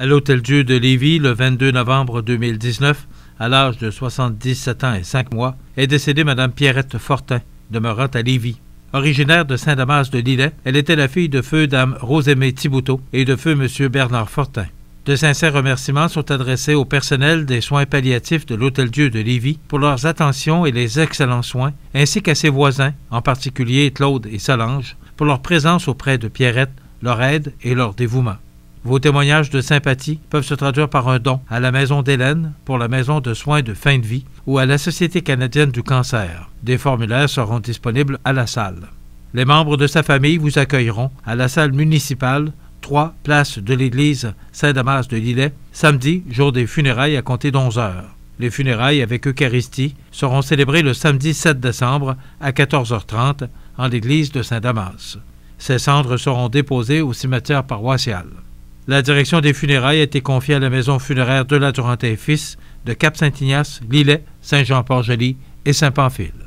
à l'Hôtel Dieu de Lévis le 22 novembre 2019, à l'âge de 77 ans et 5 mois, est décédée Mme Pierrette Fortin, demeurant à Lévis. Originaire de Saint-Damas de Lillet, elle était la fille de feu Dame Rosemée Thibouteau et de feu M. Bernard Fortin. De sincères remerciements sont adressés au personnel des soins palliatifs de l'Hôtel Dieu de Lévis pour leurs attentions et les excellents soins, ainsi qu'à ses voisins, en particulier Claude et Solange, pour leur présence auprès de Pierrette, leur aide et leur dévouement. Vos témoignages de sympathie peuvent se traduire par un don à la Maison d'Hélène pour la Maison de soins de fin de vie ou à la Société canadienne du cancer. Des formulaires seront disponibles à la salle. Les membres de sa famille vous accueilleront à la salle municipale 3 place de l'église Saint-Damas de Lillet, samedi, jour des funérailles à compter d'11 heures. Les funérailles avec Eucharistie seront célébrées le samedi 7 décembre à 14h30 en l'église de Saint-Damas. Ces cendres seront déposées au cimetière paroissial. La direction des funérailles a été confiée à la maison funéraire de la Durantin Fils de Cap-Saint-Ignace, Lillet, Saint-Jean-Port-Joli et Saint-Pamphile.